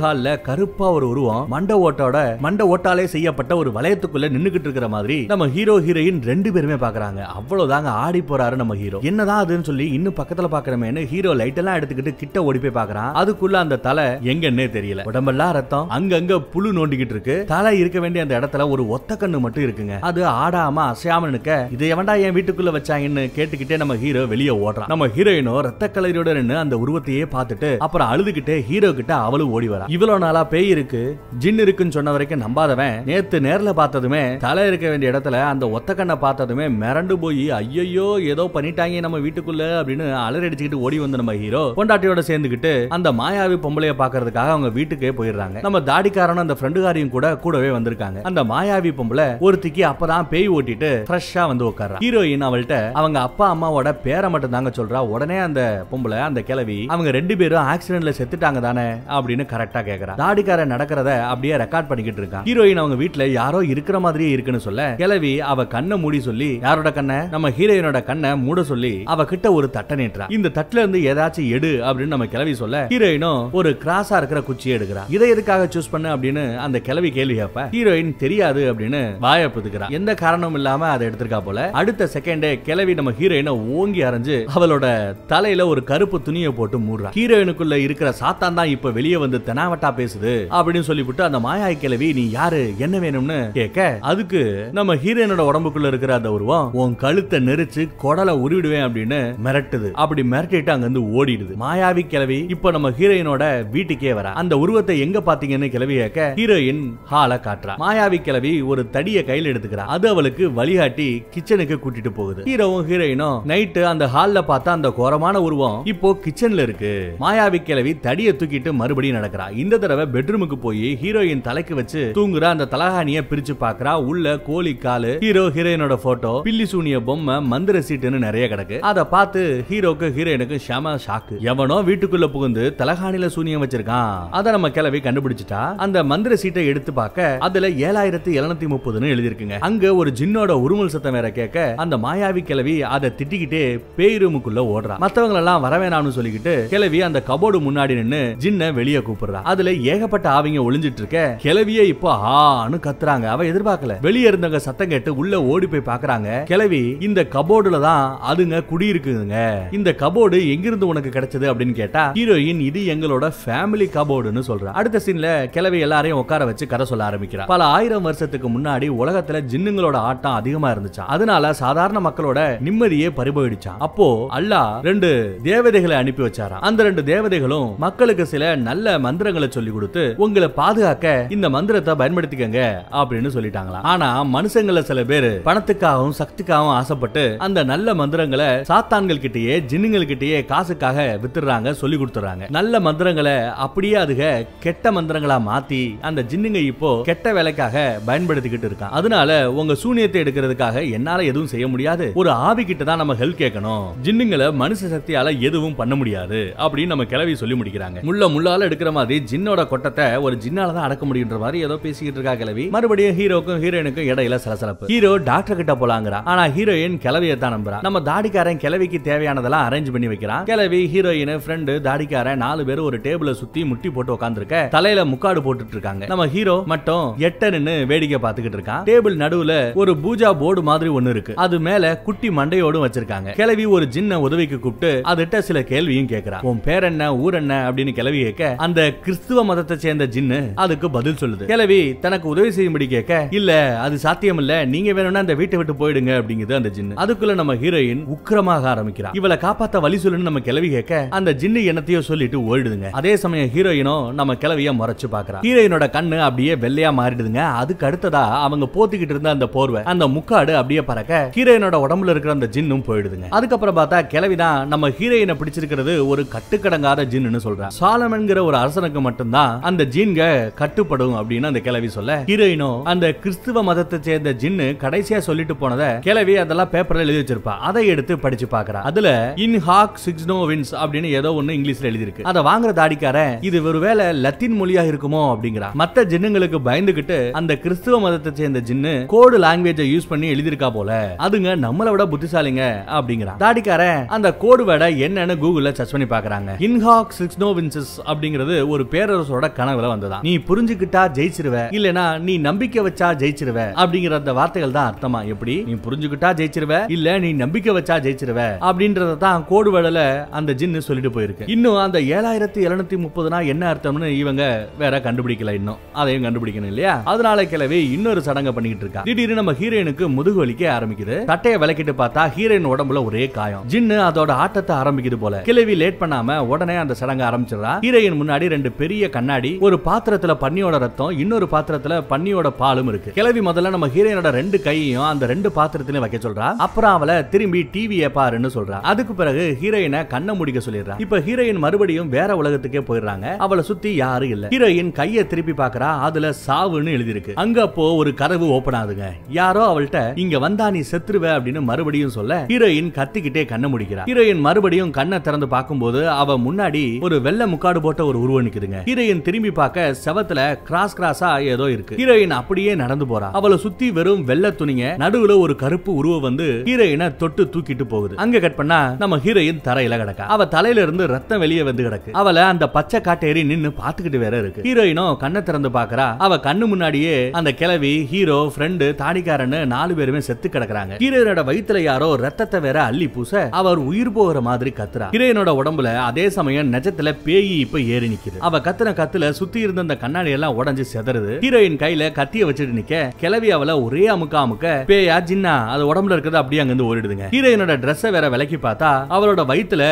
கருப்பா ஒரு உருவம் மண்ட ஓட்டோட மண்ட ஓட்டாலே செய்யப்பட்ட ஒரு வளையத்துக்குள்ள நின்னுகிட்டு இருக்கிற மாதிரி நம்ம ஹீரோ ஹீரோயின் ரெண்டு பேருமே பாக்குறாங்க அவ்வளவுதாங்க ஆடி போறாரு நம்ம ஹீரோ என்னதான் அதுன்னு சொல்லி இன்னும் பக்கத்துல பாக்குறமேன்னு ஹீரோ லைட் எல்லாம் எடுத்துக்கிட்டு கிட்ட ஓடி போய் பாக்குறான் அதுக்குள்ள அந்த தலை எங்கன்னே தெரியல உடம்பெல்லாம் ரத்தம் அங்கங்க புழு நோண்டிக்கிட்டு இருக்கு தலை இருக்க வேண்டிய அந்த இடத்துல ஒரு ஒரு ஒத்த கண்ணு மட்டும் இருக்குங்க அது ஆடாம அசையாம நிக்க இது எவன்டா என் வீட்டுக்குள்ள வச்சாங்கன்னு கேட்டுக்கிட்டே நம்ம ஹீரோ வெளியே ஓடுறான் நம்ம ஹீரோயினோ ரத்த கலரியோட அந்த உருவத்தையே பார்த்துட்டு அப்புறம் அழுதுகிட்டே ஹீரோ கிட்ட அவளும் ஓடி வரா இவ்வளவு நாளா பேய் இருக்கு ஜின் இருக்குன்னு சொன்ன வரைக்கும் நம்பாதவன் நேத்து நேர்ல பார்த்ததுமே தலை இருக்க வேண்டிய இடத்துல அந்த ஒத்த கண்ணை பார்த்ததுமே மிரண்டு போய் ஐயோ ஏதோ பண்ணிட்டாங்க நம்ம வீட்டுக்குள்ள அப்படின்னு அலறி அடிச்சுக்கிட்டு ஓடி வந்து நம்ம ஹீரோ பொண்டாட்டியோட சேர்ந்துகிட்டு அந்த மாயாவி பொம்பளைய பாக்குறதுக்காக அவங்க வீட்டுக்கே போயிடுறாங்க நம்ம தாடிக்காரனும் அந்த ஃப்ரெண்டுகாரியும் கூட கூடவே வந்திருக்காங்க அந்த மாயா மாயாவி பொம்பளை ஒருத்திக்கு அப்பதான் பேய் ஓட்டிட்டு ஃப்ரெஷ்ஷா வந்து உட்காரா ஹீரோயின் அவள்கிட்ட அவங்க அப்பா அம்மாவோட பேரை மட்டும் தாங்க சொல்றா உடனே அந்த பொம்பளை அந்த கிளவி அவங்க ரெண்டு பேரும் ஆக்சிடென்ட்ல செத்துட்டாங்க தானே அப்படின்னு கரெக்டா கேக்குறா தாடிக்காரன் நடக்கிறத அப்படியே ரெக்கார்ட் பண்ணிக்கிட்டு இருக்கான் ஹீரோயின் அவங்க வீட்டுல யாரோ இருக்கிற மாதிரியே இருக்குன்னு சொல்ல கிளவி அவ கண்ணை மூடி சொல்லி யாரோட கண்ணை நம்ம ஹீரோயினோட கண்ணை மூட சொல்லி அவ கிட்ட ஒரு தட்டை நீட்டுறா இந்த தட்டுல இருந்து ஏதாச்சும் எடு அப்படின்னு நம்ம கிளவி சொல்ல ஹீரோயினும் ஒரு கிராஸா இருக்கிற குச்சியை எடுக்கிறா இதை எதுக்காக சூஸ் பண்ண அப்படின்னு அந்த கிளவி கேள்வி கேட்ப ஹீரோயின் தெரியாது கூடாது அப்படின்னு வாய புதுக்கிறான் எந்த காரணமும் இல்லாம அதை எடுத்திருக்கா போல அடுத்த செகண்டே கிளவி நம்ம ஹீரோயினை ஓங்கி அரைஞ்சு அவளோட தலையில ஒரு கருப்பு துணியை போட்டு மூடுறா ஹீரோயினுக்குள்ள இருக்கிற சாத்தான் தான் இப்ப வெளியே வந்து தெனாவட்டா பேசுது அப்படின்னு சொல்லிவிட்டு அந்த மாயாய் கிளவி நீ யாரு என்ன வேணும்னு கேட்க அதுக்கு நம்ம ஹீரோயினோட உடம்புக்குள்ள இருக்கிற அந்த உருவம் உன் கழுத்தை நெரிச்சு கொடலை உருவிடுவேன் அப்படின்னு மிரட்டுது அப்படி மிரட்டிட்டு அங்க இருந்து ஓடிடுது மாயாவி கிளவி இப்ப நம்ம ஹீரோயினோட வீட்டுக்கே வரா அந்த உருவத்தை எங்க பாத்தீங்கன்னு கிளவி கேட்க ஹீரோயின் ஹால காட்டுறா மாயாவி கிளவி பார்வதி ஒரு தடிய கையில் எடுத்துக்கிறா அது அவளுக்கு வழிகாட்டி கிச்சனுக்கு கூட்டிட்டு போகுது ஹீரோவும் ஹீரோயினும் நைட்டு அந்த ஹால்ல பார்த்தா அந்த கோரமான உருவம் இப்போ கிச்சன்ல இருக்கு மாயாவி கிழவி தடிய தூக்கிட்டு மறுபடியும் நடக்கிறா இந்த தடவை பெட்ரூமுக்கு போய் ஹீரோயின் தலைக்கு வச்சு தூங்குற அந்த தலகாணிய பிரிச்சு பாக்குறா உள்ள கோழி காலு ஹீரோ ஹீரோயினோட போட்டோ பில்லி சூனிய பொம்மை மந்திர சீட்டுன்னு நிறைய கிடக்கு அதை பார்த்து ஹீரோக்கு ஹீரோயினுக்கு ஷம ஷாக்கு எவனோ வீட்டுக்குள்ள புகுந்து தலகாணில சூனியம் வச்சிருக்கான் அதை நம்ம கிளவி கண்டுபிடிச்சிட்டா அந்த மந்திர சீட்டை எடுத்து பார்க்க அதுல ஏழாயிரத்தி ஆயிரத்தி எழுநூத்தி முப்பதுன்னு எழுதியிருக்குங்க அங்க ஒரு ஜின்னோட உருமல் சத்தம் வேற கேட்க அந்த மாயாவி கிளவி அதை திட்டிக்கிட்டே பேய் ரூமுக்குள்ள ஓடுறா மத்தவங்க வரவேணாம்னு சொல்லிக்கிட்டு கிளவி அந்த கபோர்டு முன்னாடி நின்னு ஜின்ன வெளியே கூப்பிடுறா அதுல ஏகப்பட்ட ஆவிங்க ஒளிஞ்சிட்டு இருக்க கிளவியே இப்போ ஆன்னு கத்துறாங்க அவ எதிர்பார்க்கல வெளியே இருந்தவங்க சத்தம் கேட்டு உள்ள ஓடி போய் பாக்குறாங்க கிளவி இந்த கபோர்டுல தான் அதுங்க குடியிருக்குதுங்க இந்த கபோர்டு எங்கிருந்து உனக்கு கிடைச்சது அப்படின்னு கேட்டா ஹீரோயின் இது எங்களோட ஃபேமிலி கபோர்டுன்னு சொல்றா அடுத்த சீன்ல கிளவி எல்லாரையும் உட்கார வச்சு கதை சொல்ல ஆரம்பிக்கிறா பல ஆயிரம் வருஷம் வருஷத்துக்கு முன்னாடி உலகத்துல ஜின்னுங்களோட ஆட்டம் அதிகமா இருந்துச்சா அதனால சாதாரண மக்களோட நிம்மதியே பறிபோயிடுச்சான் அப்போ அல்லாஹ் ரெண்டு தேவதைகளை அனுப்பி வச்சாராம் அந்த ரெண்டு தேவதைகளும் மக்களுக்கு சில நல்ல மந்திரங்களை சொல்லி கொடுத்து உங்களை பாதுகாக்க இந்த மந்திரத்தை பயன்படுத்திக்கங்க அப்படின்னு சொல்லிட்டாங்களா ஆனா மனுஷங்கள சில பேர் பணத்துக்காகவும் சக்திக்காகவும் ஆசைப்பட்டு அந்த நல்ல மந்திரங்களை சாத்தான்கள் கிட்டேயே ஜின்னுங்கள் கிட்டேயே காசுக்காக வித்துறாங்க சொல்லி கொடுத்துறாங்க நல்ல மந்திரங்களை அப்படியே அதுக கெட்ட மந்திரங்களா மாத்தி அந்த ஜின்னுங்க இப்போ கெட்ட வேலைக்காக பயன்படுத்திக்கிட்டு இருக்கான் அதனால உங்க சூனியத்தை எடுக்கிறதுக்காக என்னால எதுவும் செய்ய முடியாது ஒரு ஆவி கிட்ட தான் நம்ம ஹெல்ப் கேட்கணும் ஜின்னுங்களை மனுஷ சக்தியால எதுவும் பண்ண முடியாது அப்படின்னு நம்ம கிளவி சொல்லி முடிக்கிறாங்க முள்ள முள்ளால எடுக்கிற மாதிரி ஜின்னோட கொட்டத்தை ஒரு ஜின்னால தான் அடக்க முடியுன்ற மாதிரி ஏதோ பேசிக்கிட்டு இருக்கா கிளவி மறுபடியும் ஹீரோக்கும் ஹீரோயினுக்கும் இடையில சலசலப்பு ஹீரோ டாக்டர் கிட்ட போலாங்கிறா ஆனா ஹீரோயின் கிளவியை தான் நம்புறான் நம்ம தாடிக்காரன் கிளவிக்கு தேவையானதெல்லாம் அரேஞ்ச் பண்ணி வைக்கிறான் கிளவி ஹீரோயின் ஃப்ரெண்டு தாடிக்காரன் நாலு பேர் ஒரு டேபிள சுத்தி முட்டி போட்டு உட்காந்துருக்க தலையில முக்காடு போட்டுட்டு இருக்காங்க நம்ம ஹீரோ மட்டும் எட்டன்னு வேடிக்கை பாத்துக்கிட்டு இருக்கான் டேபிள் நடுவுல ஒரு பூஜா போர்டு மாதிரி ஒண்ணு இருக்கு அது மேல குட்டி மண்டையோடும் வச்சிருக்காங்க கிளவி ஒரு ஜின்ன உதவிக்கு கூப்பிட்டு அதுட்ட சில கேள்வியும் கேக்குறான் உன் பேர் என்ன ஊர் என்ன அப்படின்னு கிளவி கேட்க அந்த கிறிஸ்துவ மதத்தை சேர்ந்த ஜின்னு அதுக்கு பதில் சொல்லுது கிளவி தனக்கு உதவி செய்யும்படி கேட்க இல்ல அது சாத்தியம் இல்ல நீங்க வேணும்னா அந்த வீட்டை விட்டு போயிடுங்க அப்படிங்குது அந்த ஜின்னு அதுக்குள்ள நம்ம ஹீரோயின் உக்கிரமாக ஆரம்பிக்கிறான் இவளை காப்பாத்த வழி சொல்லுன்னு நம்ம கிளவி கேட்க அந்த ஜின்னு என்னத்தையோ சொல்லிட்டு ஓடிடுங்க அதே சமயம் ஹீரோயினும் நம்ம கிளவிய முறைச்சு பாக்குறா ஹீரோயினோட கண்ணு அப்படியே வெள்ளையா மாறிடுதுங்க அதுக்கு அடுத்ததா அவங்க போத்திக்கிட்டு இருந்த அந்த போர்வை அந்த முக்காடு அப்படியே பறக்க ஹீரோயினோட உடம்புல இருக்கிற அந்த ஜின்னும் போயிடுதுங்க அதுக்கப்புறம் பார்த்தா கிளவிதான் நம்ம ஹீரோயினை பிடிச்சிருக்கிறது ஒரு கட்டுக்கடங்காத ஜின்னு சொல்றான் சாலமன்கிற ஒரு அரசனுக்கு மட்டும்தான் அந்த ஜீன்க கட்டுப்படும் அப்படின்னு அந்த கிளவி சொல்ல ஹீரோயினோ அந்த கிறிஸ்துவ மதத்தை சேர்ந்த ஜின்னு கடைசியா சொல்லிட்டு போனதை கிளவி அதெல்லாம் பேப்பர்ல எழுதி வச்சிருப்பா அதை எடுத்து படிச்சு பாக்குறா அதுல in hawk six no wins அப்படின்னு ஏதோ ஒண்ணு இங்கிலீஷ்ல எழுதிருக்கு அதை வாங்குற தாடிக்காரன் இது ஒருவேளை லத்தீன் மொழியா இருக்குமோ அப்படிங்கிறா மத்த ஜின்னுங்களுக்கு பயந்துகிட்டு அந்த கிறிஸ்து கிறிஸ்துவ மதத்தை சேர்ந்த ஜின்னு கோடு லாங்குவேஜ யூஸ் பண்ணி எழுதிருக்கா போல அதுங்க நம்மளை விட புத்திசாலிங்க அப்படிங்கிறான் தாடிக்காரன் அந்த கோடு வேர்டை என்னன்னு கூகுள்ல சர்ச் பண்ணி பாக்குறாங்க இன்ஹாக் சிக்ஸ் நோவின்சஸ் அப்படிங்கிறது ஒரு பேரரசோட கனவுல வந்ததா நீ புரிஞ்சுக்கிட்டா ஜெயிச்சிருவ இல்லனா நீ நம்பிக்கை வச்சா ஜெயிச்சிருவ அப்படிங்கிற அந்த வார்த்தைகள் தான் அர்த்தமா எப்படி நீ புரிஞ்சுக்கிட்டா ஜெயிச்சிருவ இல்ல நீ நம்பிக்கை வச்சா ஜெயிச்சிருவ அப்படின்றத தான் கோடு வேடல அந்த ஜின்னு சொல்லிட்டு போயிருக்கு இன்னும் அந்த ஏழாயிரத்தி எழுநூத்தி முப்பதுனா என்ன அர்த்தம்னு இவங்க வேற கண்டுபிடிக்கல இன்னும் அதையும் கண்டுபிடிக்கணும் இல்லையா அதனால கிளை கூடவே இன்னொரு சடங்கு பண்ணிக்கிட்டு இருக்கா திடீர்னு நம்ம ஹீரோயினுக்கு முதுகு வலிக்க ஆரம்பிக்குது சட்டையை விளக்கிட்டு பார்த்தா ஹீரோயின் உடம்புல ஒரே காயம் ஜின்னு அதோட ஆட்டத்தை ஆரம்பிக்குது போல கிளவி லேட் பண்ணாம உடனே அந்த சடங்கு ஆரம்பிச்சிடறா ஹீரோயின் முன்னாடி ரெண்டு பெரிய கண்ணாடி ஒரு பாத்திரத்துல பன்னியோட ரத்தம் இன்னொரு பாத்திரத்துல பன்னியோட பாலும் இருக்கு கிளவி முதல்ல நம்ம ஹீரோயினோட ரெண்டு கையையும் அந்த ரெண்டு பாத்திரத்திலையும் வைக்க சொல்றா அப்புறம் அவளை திரும்பி டிவியை பாருன்னு சொல்றா அதுக்கு பிறகு ஹீரோயினை கண்ண முடிக்க சொல்லிடுறா இப்ப ஹீரோயின் மறுபடியும் வேற உலகத்துக்கே போயிடுறாங்க அவளை சுத்தி யாரும் இல்ல ஹீரோயின் கையை திருப்பி பாக்குறா அதுல சாவுன்னு எழுதிருக்கு அங்க அப்போ ஒரு கதவு ஓபன் ஆகுதுங்க யாரோ அவள்கிட்ட இங்க வந்தா நீ செத்துருவ அப்படின்னு மறுபடியும் சொல்ல ஹீரோயின் கத்திக்கிட்டே கண்ணை முடிக்கிறா ஹீரோயின் மறுபடியும் கண்ணை திறந்து பார்க்கும்போது அவ முன்னாடி ஒரு வெள்ள முக்காடு போட்ட ஒரு உருவம் நிக்குதுங்க ஹீரோயின் திரும்பி பார்க்க செவத்துல கிராஸ் கிராஸா ஏதோ இருக்கு ஹீரோயின் அப்படியே நடந்து போறா அவளை சுத்தி வெறும் வெள்ள துணிங்க நடுவுல ஒரு கருப்பு உருவம் வந்து ஹீரோயினை தொட்டு தூக்கிட்டு போகுது அங்க கட் பண்ணா நம்ம ஹீரோயின் தரையில கிடக்கா அவ தலையில இருந்து ரத்தம் வெளியே வந்து கிடக்கு அவளை அந்த பச்சை காட்டேறி நின்னு பாத்துக்கிட்டு வேற இருக்கு ஹீரோயினும் கண்ணை திறந்து பாக்குறா அவ கண்ணு முன்னாடியே அந்த கிளவி ஹீரோ ஃப்ரெண்டு தாடிக்காரன்னு நாலு பேருமே செத்து கிடக்குறாங்க ஹீரோனோட வயிற்றுல யாரோ ரத்தத்தை வேற அள்ளி பூச அவர் உயிர் போகிற மாதிரி கத்துறா ஹீரோயினோட உடம்புல அதே சமயம் நெஜத்துல பேயி இப்ப ஏறி நிக்குது அவ கத்துன கத்துல சுத்தி இருந்த அந்த கண்ணாடி எல்லாம் உடஞ்சு செதறது ஹீரோயின் கையில கத்திய வச்சுட்டு நிக்க கிளவி அவள ஒரே அமுக்க அமுக்க பேயா ஜின்னா அது உடம்புல இருக்கிறது அப்படியே அங்கிருந்து ஓடிடுதுங்க ஹீரோயினோட ட்ரெஸ் வேற விலக்கி பார்த்தா அவளோட வயிற்றுல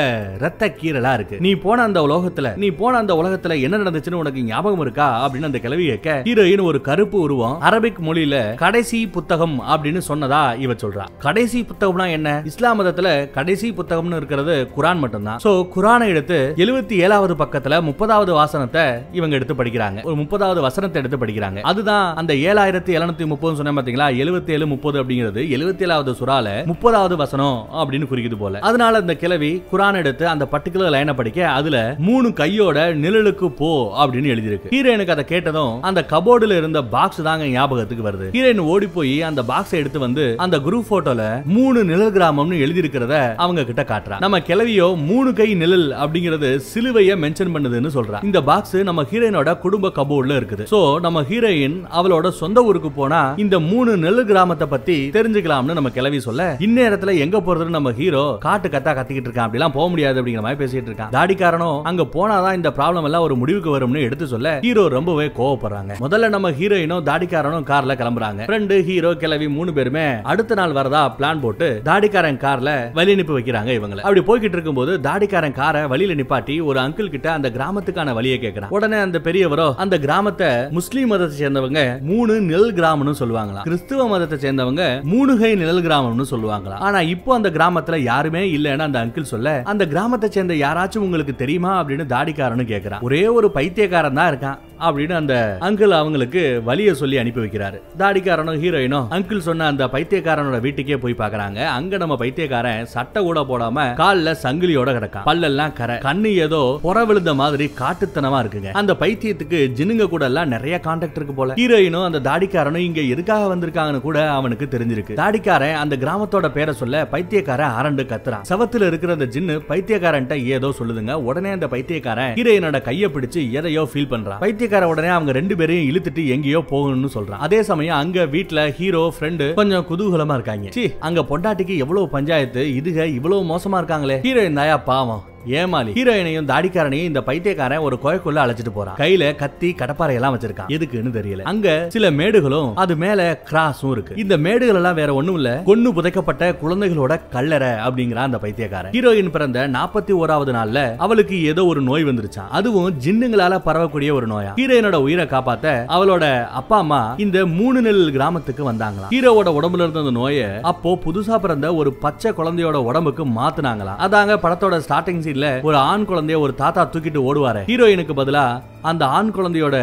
ரத்த கீரலா இருக்கு நீ போன அந்த உலகத்துல நீ போன அந்த உலகத்துல என்ன நடந்துச்சுன்னு உனக்கு ஞாபகம் இருக்கா அப்படின்னு அந்த கிளவி கேட்க ஹீரோயின் ஒரு கருப்பு ஒரு உருவம் அரபிக் மொழியில கடைசி புத்தகம் அப்படின்னு சொன்னதா இவ சொல்றா கடைசி புத்தகம்னா என்ன இஸ்லாம் மதத்துல கடைசி புத்தகம்னு இருக்கிறது குரான் மட்டும்தான் சோ குரானை எடுத்து எழுபத்தி ஏழாவது பக்கத்துல முப்பதாவது வாசனத்தை இவங்க எடுத்து படிக்கிறாங்க ஒரு முப்பதாவது வசனத்தை எடுத்து படிக்கிறாங்க அதுதான் அந்த ஏழாயிரத்தி எழுநூத்தி முப்பது சொன்ன பாத்தீங்களா எழுபத்தி ஏழு முப்பது அப்படிங்கிறது எழுபத்தி ஏழாவது சுறால முப்பதாவது வசனம் அப்படின்னு குறிக்குது போல அதனால இந்த கிழவி குரான் எடுத்து அந்த பர்டிகுலர் லைனை படிக்க அதுல மூணு கையோட நிழலுக்கு போ அப்படின்னு எழுதியிருக்கு ஹீரோயினுக்கு அதை கேட்டதும் அந்த கபோர்டுல இருந்த பாக்ஸ் தாங்க ஞாபகத்துக்கு வருது ஹீரோயின் ஓடி போய் அந்த பாக்ஸ் எடுத்து வந்து அந்த குரூப் போட்டோல மூணு நிழல் கிராமம்னு எழுதி இருக்கிறத அவங்க கிட்ட காட்டுறா நம்ம கிளவியோ மூணு கை நிழல் அப்படிங்கிறது சிலுவைய மென்ஷன் பண்ணுதுன்னு சொல்றா இந்த பாக்ஸ் நம்ம ஹீரோயினோட குடும்ப கபோர்ட்ல இருக்குது சோ நம்ம ஹீரோயின் அவளோட சொந்த ஊருக்கு போனா இந்த மூணு நெல் கிராமத்தை பத்தி தெரிஞ்சுக்கலாம்னு நம்ம கிளவி சொல்ல இந்நேரத்துல எங்க போறதுன்னு நம்ம ஹீரோ காட்டு கத்தா கத்திக்கிட்டு இருக்கான் அப்படிலாம் போக முடியாது அப்படிங்கிற மாதிரி பேசிட்டு இருக்கான் தாடி காரணம் அங்க போனாதான் இந்த ப்ராப்ளம் எல்லாம் ஒரு முடிவுக்கு வரும்னு எடுத்து சொல்ல ஹீரோ ரொம்பவே கோவப்படுறாங்க முதல்ல நம்ம ஹீரோயினும் தாடிக்காரனும் கார்ல கிளம்புறாங்க ஃப்ரெண்டு ஹீரோ கிளவி மூணு பேருமே அடுத்த நாள் வரதா பிளான் போட்டு தாடிக்காரன் கார்ல வழி நிப்பு வைக்கிறாங்க இவங்களை அப்படி போய்கிட்டு இருக்கும்போது தாடிக்காரன் காரை வழியில நிப்பாட்டி ஒரு அங்கிள் கிட்ட அந்த கிராமத்துக்கான வழியை கேட்கிறான் உடனே அந்த பெரியவரோ அந்த கிராமத்தை முஸ்லீம் மதத்தை சேர்ந்தவங்க மூணு நிழல் கிராமம்னு சொல்லுவாங்களாம் கிறிஸ்துவ மதத்தை சேர்ந்தவங்க மூணுகை நிழல் கிராமம்னு சொல்லுவாங்களாம் ஆனா இப்போ அந்த கிராமத்துல யாருமே இல்லைன்னு அந்த அங்கிள் சொல்ல அந்த கிராமத்தை சேர்ந்த யாராச்சும் உங்களுக்கு தெரியுமா அப்படின்னு தாடிக்காரனு கேக்குறான் ஒரே ஒரு பைத்தியக்காரன் தான் இருக்கான் அப்படின்னு அந்த அங்கிள் அவங்களுக்கு வழிய சொல்லி அனுப்பி வைக்கிறாரு தாடிக்காரனும் ஹீரோயினும் அங்கிள் சொன்ன அந்த பைத்தியக்காரனோட வீட்டுக்கே போய் பாக்குறாங்க அங்க நம்ம பைத்தியக்காரன் சட்டை கூட போடாம கால்ல சங்கிலியோட கிடக்கான் பல்லெல்லாம் கரை கண்ணு ஏதோ புற விழுந்த மாதிரி காட்டுத்தனமா இருக்குங்க அந்த பைத்தியத்துக்கு ஜினுங்க கூட எல்லாம் நிறைய கான்டாக்ட் இருக்கு போல ஹீரோயினும் அந்த தாடிக்காரனும் இங்க எதுக்காக வந்திருக்காங்கன்னு கூட அவனுக்கு தெரிஞ்சிருக்கு தாடிக்காரன் அந்த கிராமத்தோட பேரை சொல்ல பைத்தியக்காரன் அரண்டு கத்துறான் சவத்துல இருக்கிற அந்த ஜின்னு பைத்தியக்காரன்ட்ட ஏதோ சொல்லுதுங்க உடனே அந்த பைத்தியக்காரன் ஹீரோயினோட கையை பிடிச்சு எதையோ ஃபீல் பண்றான் பைத்திய பைத்தியக்கார உடனே அவங்க ரெண்டு பேரையும் இழுத்துட்டு எங்கேயோ போகணும்னு சொல்றான் அதே சமயம் அங்க வீட்டுல ஹீரோ ஃப்ரெண்டு கொஞ்சம் குதூகலமா இருக்காங்க அங்க பொண்டாட்டிக்கு எவ்வளவு பஞ்சாயத்து இதுக இவ்வளவு மோசமா இருக்காங்களே ஹீரோயின் தாயா பாவம் ஏமாலி ஹீரோயினையும் தாடிக்காரனையும் இந்த பைத்தியக்காரன் ஒரு கோயக்குள்ள அழைச்சிட்டு போறான் கையில கத்தி கடப்பாறை எல்லாம் வச்சிருக்கான் எதுக்குன்னு தெரியல அங்க சில மேடுகளும் அது மேல கிராஸும் இருக்கு இந்த மேடுகள் எல்லாம் வேற ஒண்ணும் இல்ல கொன்னு புதைக்கப்பட்ட குழந்தைகளோட கல்லறை அப்படிங்கிற அந்த பைத்தியக்காரன் ஹீரோயின் பிறந்த நாற்பத்தி ஓராவது நாள்ல அவளுக்கு ஏதோ ஒரு நோய் வந்துருச்சான் அதுவும் ஜின்னுங்களால பரவக்கூடிய ஒரு நோயா ஹீரோயினோட உயிரை காப்பாத்த அவளோட அப்பா அம்மா இந்த மூணு நெல் கிராமத்துக்கு வந்தாங்களா ஹீரோவோட உடம்புல இருந்த நோயை அப்போ புதுசா பிறந்த ஒரு பச்சை குழந்தையோட உடம்புக்கு மாத்துனாங்களா அதாங்க படத்தோட ஸ்டார்டிங் சீன் சீன்ல ஒரு ஆண் குழந்தைய ஒரு தாத்தா தூக்கிட்டு ஓடுவாரு ஹீரோயினுக்கு பதிலா அந்த ஆண் குழந்தையோட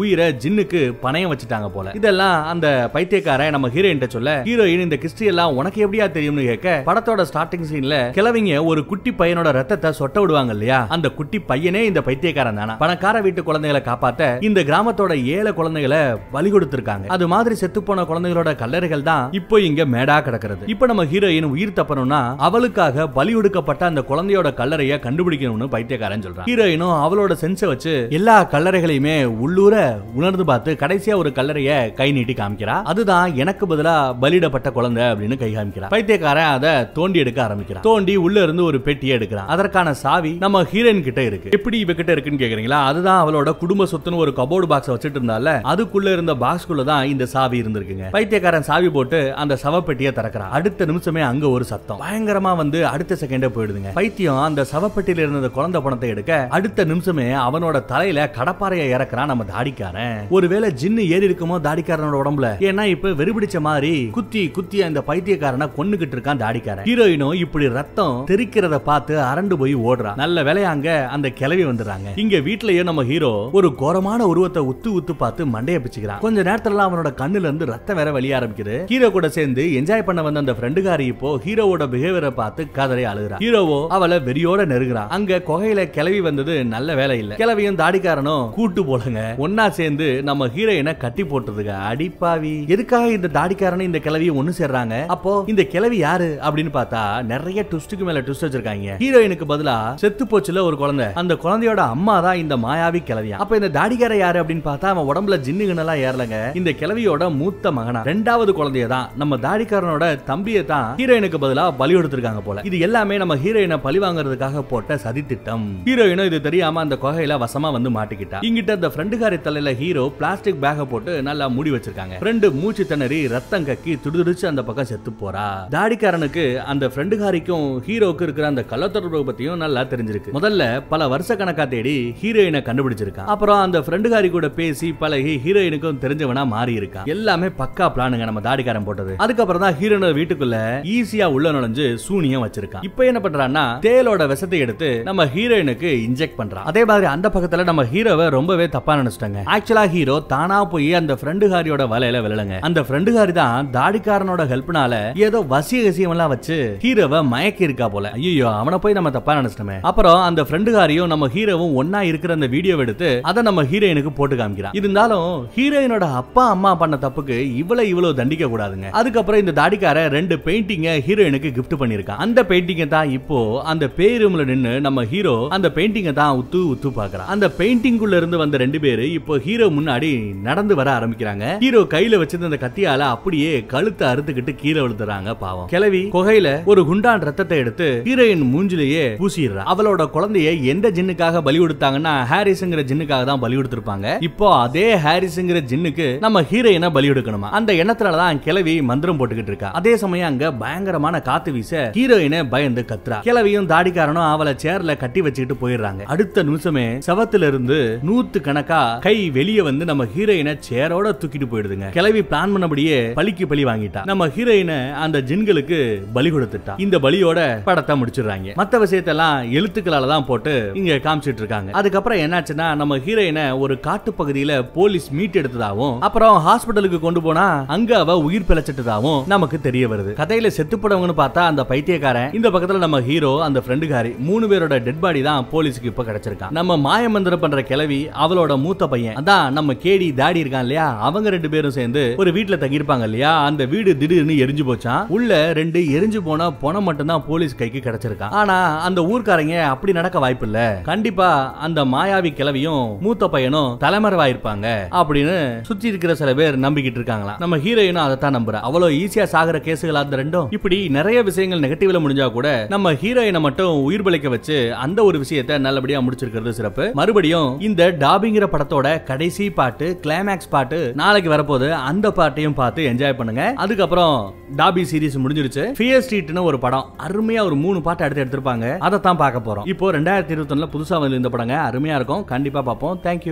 உயிரை ஜின்னுக்கு பணையம் வச்சுட்டாங்க போல இதெல்லாம் அந்த பைத்தியக்கார நம்ம ஹீரோயின் சொல்ல ஹீரோயின் இந்த கிஸ்டி எல்லாம் உனக்கு எப்படியா தெரியும்னு கேட்க படத்தோட ஸ்டார்டிங் சீன்ல கிழவிங்க ஒரு குட்டி பையனோட ரத்தத்தை சொட்ட விடுவாங்க இல்லையா அந்த குட்டி பையனே இந்த பைத்தியக்காரன் தானா பணக்கார வீட்டு குழந்தைகளை காப்பாத்த இந்த கிராமத்தோட ஏழை குழந்தைகளை வழி கொடுத்திருக்காங்க அது மாதிரி செத்து போன குழந்தைகளோட கல்லறைகள் தான் இப்போ இங்க மேடா கிடக்கிறது இப்ப நம்ம ஹீரோயின் உயிர் தப்பணும்னா அவளுக்காக வலி ஒடுக்கப்பட்ட அந்த குழந்தையோட கல்லறைய கல்லறையை கண்டுபிடிக்கணும்னு பைத்தியக்காரன் சொல்றான் ஹீரோயினும் அவளோட சென்ஸை வச்சு எல்லா கல்லறைகளையுமே உள்ளூர உணர்ந்து பார்த்து கடைசியா ஒரு கல்லறைய கை நீட்டி காமிக்கிறா அதுதான் எனக்கு பதிலா பலியிடப்பட்ட குழந்தை அப்படின்னு கை காமிக்கிறா பைத்தியக்காரன் அதை தோண்டி எடுக்க ஆரம்பிக்கிறான் தோண்டி உள்ள இருந்து ஒரு பெட்டியை எடுக்கிறான் அதற்கான சாவி நம்ம ஹீரோயின் கிட்ட இருக்கு எப்படி இவகிட்ட இருக்குன்னு கேக்குறீங்களா அதுதான் அவளோட குடும்ப சொத்துன்னு ஒரு கபோர்டு பாக்ஸ் வச்சுட்டு இருந்தால அதுக்குள்ள இருந்த பாக்ஸ்குள்ள தான் இந்த சாவி இருந்திருக்குங்க பைத்தியக்காரன் சாவி போட்டு அந்த சவப்பெட்டியை திறக்கிறான் அடுத்த நிமிஷமே அங்க ஒரு சத்தம் பயங்கரமா வந்து அடுத்த செகண்டே போயிடுதுங்க பைத்தியம் அந்த சவ சவப்பட்டியில இருந்த குழந்தை பணத்தை எடுக்க அடுத்த நிமிஷமே அவனோட தலையில கடப்பாறைய இறக்குறான் நம்ம தாடிக்காரன் ஒருவேளை ஜின்னு ஏறி இருக்குமோ தாடிக்காரனோட உடம்புல ஏன்னா இப்ப வெறுபிடிச்ச மாதிரி குத்தி குத்தி அந்த பைத்தியக்காரனை கொன்னுகிட்டு இருக்கான் தாடிக்காரன் ஹீரோயினும் இப்படி ரத்தம் தெரிக்கிறத பார்த்து அரண்டு போய் ஓடுறான் நல்ல வேலையாங்க அந்த கிளவி வந்துறாங்க இங்க வீட்லயே நம்ம ஹீரோ ஒரு கோரமான உருவத்தை உத்து உத்து பார்த்து மண்டைய பிச்சுக்கிறான் கொஞ்ச நேரத்துல அவனோட கண்ணுல இருந்து ரத்தம் வேற வெளிய ஆரம்பிக்குது ஹீரோ கூட சேர்ந்து என்ஜாய் பண்ண வந்த அந்த ஃப்ரெண்டுகாரி இப்போ ஹீரோவோட பிஹேவியரை பார்த்து கதறி அழுகிறான் ஹீரோவோ அவளை வெறியோட இருக்கிறான் அங்க குகையில கிளவி வந்தது நல்ல வேலை இல்ல கிளவியும் தாடிக்காரனும் கூட்டு போலங்க ஒன்னா சேர்ந்து நம்ம ஹீரோயினை கட்டி போட்டுருதுங்க அடிப்பாவி எதுக்காக இந்த தாடிக்காரனும் இந்த கிளவியும் ஒண்ணு சேர்றாங்க அப்போ இந்த கிளவி யாரு அப்படின்னு பார்த்தா நிறைய ட்விஸ்டுக்கு மேல ட்விஸ்ட் வச்சிருக்காங்க ஹீரோயினுக்கு பதிலா செத்து போச்சுல ஒரு குழந்தை அந்த குழந்தையோட அம்மா தான் இந்த மாயாவி கிளவியா அப்ப இந்த தாடிக்கார யாரு அப்படின்னு பார்த்தா அவன் உடம்புல ஜின்னுகனெல்லாம் ஏறலங்க இந்த கிளவியோட மூத்த மகனா ரெண்டாவது குழந்தையதான் நம்ம தாடிக்காரனோட தம்பியை தான் ஹீரோயினுக்கு பதிலா பலி கொடுத்திருக்காங்க போல இது எல்லாமே நம்ம ஹீரோயினை பழி வாங்குறதுக்காக போட்ட சதி திட்டம் ஹீரோயினும் இது தெரியாம அந்த கொகையில வசமா வந்து மாட்டிக்கிட்டா இங்கிட்ட அந்த ஃப்ரெண்டுகாரி தலையில ஹீரோ பிளாஸ்டிக் பேக போட்டு நல்லா மூடி வச்சிருக்காங்க ஃப்ரெண்டு மூச்சு திணறி ரத்தம் கக்கி அந்த பக்கம் செத்து போறா தாடிக்காரனுக்கு அந்த ஃப்ரெண்டுகாரிக்கும் ஹீரோக்கு இருக்கிற அந்த கள்ளத்தொடர்பு பத்தியும் நல்லா தெரிஞ்சிருக்கு முதல்ல பல வருஷ கணக்கா தேடி ஹீரோயினை கண்டுபிடிச்சிருக்கான் அப்புறம் அந்த ஃப்ரெண்டுகாரி கூட பேசி பழகி ஹீரோயினுக்கும் தெரிஞ்சவனா மாறி இருக்கான் எல்லாமே பக்கா பிளானுங்க நம்ம தாடிக்காரன் போட்டது அதுக்கப்புறம் தான் ஹீரோனோட வீட்டுக்குள்ள ஈஸியா உள்ள நுழைஞ்சு சூனியம் வச்சிருக்கான் இப்ப என்ன பண்றான்னா தேலோட விஷ விஷத்தை எடுத்து நம்ம ஹீரோயினுக்கு இன்ஜெக்ட் பண்றான் அதே மாதிரி அந்த பக்கத்துல நம்ம ஹீரோவை ரொம்பவே தப்பா நினைச்சிட்டாங்க ஆக்சுவலா ஹீரோ தானா போய் அந்த ஃப்ரெண்டு ஹாரியோட வலையில விழலங்க அந்த ஃப்ரெண்டு ஹாரி தான் தாடிக்காரனோட ஹெல்ப்னால ஏதோ வசிய விஷயம் எல்லாம் வச்சு ஹீரோவை மயக்கி இருக்கா போல ஐயோ அவனை போய் நம்ம தப்பா நினைச்சிட்டோமே அப்புறம் அந்த ஃப்ரெண்டு ஹாரியும் நம்ம ஹீரோவும் ஒன்னா இருக்கிற அந்த வீடியோ எடுத்து அதை நம்ம ஹீரோயினுக்கு போட்டு காமிக்கிறான் இருந்தாலும் ஹீரோயினோட அப்பா அம்மா பண்ண தப்புக்கு இவ்வளவு இவ்வளவு தண்டிக்க கூடாதுங்க அதுக்கப்புறம் இந்த தாடிக்கார ரெண்டு பெயிண்டிங்க ஹீரோயினுக்கு கிஃப்ட் பண்ணிருக்கான் அந்த பெயிண்டிங்க தான் இப்போ அந்த பேரும் ஓரத்துல நின்னு நம்ம ஹீரோ அந்த பெயிண்டிங்கை தான் உத்து உத்து பாக்குறான் அந்த பெயிண்டிங்குள்ள இருந்து வந்த ரெண்டு பேரு இப்போ ஹீரோ முன்னாடி நடந்து வர ஆரம்பிக்கிறாங்க ஹீரோ கையில வச்சிருந்த அந்த கத்தியால அப்படியே கழுத்தை அறுத்துக்கிட்டு கீழே விழுந்துறாங்க பாவம் கிளவி குகையில ஒரு குண்டான் ரத்தத்தை எடுத்து ஹீரோயின் மூஞ்சிலேயே பூசிடுறா அவளோட குழந்தைய எந்த ஜின்னுக்காக பலி கொடுத்தாங்கன்னா ஹாரிஸ்ங்கிற ஜின்னுக்காக தான் பலி கொடுத்துருப்பாங்க இப்போ அதே ஹாரிஸ்ங்கிற ஜின்னுக்கு நம்ம ஹீரோயினை பலி கொடுக்கணுமா அந்த எண்ணத்துலதான் கிளவி மந்திரம் போட்டுக்கிட்டு இருக்கா அதே சமயம் அங்க பயங்கரமான காத்து வீச ஹீரோயினை பயந்து கத்துறா கிளவியும் தாடிக்காரனும் அவளை சேர்ல கட்டி வச்சுக்கிட்டு போயிடுறாங்க அடுத்த நிமிஷமே சவத்துல இருந்து நூத்து கணக்கா கை வெளியே வந்து நம்ம ஹீரோயினை சேரோட தூக்கிட்டு போயிடுதுங்க கிளவி பிளான் பண்ணபடியே பலிக்கு பலி வாங்கிட்டா நம்ம ஹீரோயினை அந்த ஜின்களுக்கு பலி கொடுத்துட்டா இந்த பலியோட படத்தை முடிச்சிடுறாங்க மத்த விஷயத்தெல்லாம் எழுத்துக்களால தான் போட்டு இங்க காமிச்சிட்டு இருக்காங்க அதுக்கப்புறம் என்னாச்சுன்னா நம்ம ஹீரோயினை ஒரு காட்டு பகுதியில போலீஸ் மீட் எடுத்ததாகவும் அப்புறம் ஹாஸ்பிட்டலுக்கு கொண்டு போனா அங்க அவ உயிர் பிழைச்சிட்டதாகவும் நமக்கு தெரிய வருது கதையில செத்து போனவங்கன்னு பார்த்தா அந்த பைத்தியக்காரன் இந்த பக்கத்துல நம்ம ஹீரோ அந்த ஃப்ரெண்டுகாரி மூணு பேரோட டெட் பாடி தான் போலீஸுக்கு இப்ப கிடைச்சிருக்கான் நம்ம மாயமந்திர பண்ற கிளவி அவளோட மூத்த பையன் அதான் நம்ம கேடி தாடி இருக்கான் இல்லையா அவங்க ரெண்டு பேரும் சேர்ந்து ஒரு வீட்டுல தங்கியிருப்பாங்க இல்லையா அந்த வீடு திடீர்னு எரிஞ்சு போச்சான் உள்ள ரெண்டு எரிஞ்சு போன பொணம் மட்டும்தான் போலீஸ் கைக்கு கிடைச்சிருக்கான் ஆனா அந்த ஊர்க்காரங்க அப்படி நடக்க வாய்ப்பு இல்ல கண்டிப்பா அந்த மாயாவி கிளவியும் மூத்த பையனும் தலைமறைவாயிருப்பாங்க அப்படின்னு சுத்தி இருக்கிற சில பேர் நம்பிக்கிட்டு இருக்காங்களா நம்ம ஹீரோயினும் அதைத்தான் நம்புற அவ்வளவு ஈஸியா சாகிற கேஸுகளா இருந்த ரெண்டும் இப்படி நிறைய விஷயங்கள் நெகட்டிவ்ல முடிஞ்சா கூட நம்ம ஹீரோயினை மட்டும் உயிர் பிரதிபலிக்க வச்சு அந்த ஒரு விஷயத்த நல்லபடியா முடிச்சிருக்கிறது சிறப்பு மறுபடியும் இந்த டாபிங்கிற படத்தோட கடைசி பாட்டு கிளைமேக்ஸ் பாட்டு நாளைக்கு வரப்போது அந்த பாட்டையும் பார்த்து என்ஜாய் பண்ணுங்க அதுக்கப்புறம் டாபி சீரீஸ் முடிஞ்சிருச்சு ஸ்ட்ரீட்னு ஒரு படம் அருமையா ஒரு மூணு பாட்டு எடுத்து எடுத்திருப்பாங்க அதை தான் பார்க்க போறோம் இப்போ ரெண்டாயிரத்தி இருபத்தி ஒண்ணுல புதுசா வந்து இந்த படங்க அருமையா இருக்கும் கண்டிப்பா பார்ப்போம் தேங்க்யூ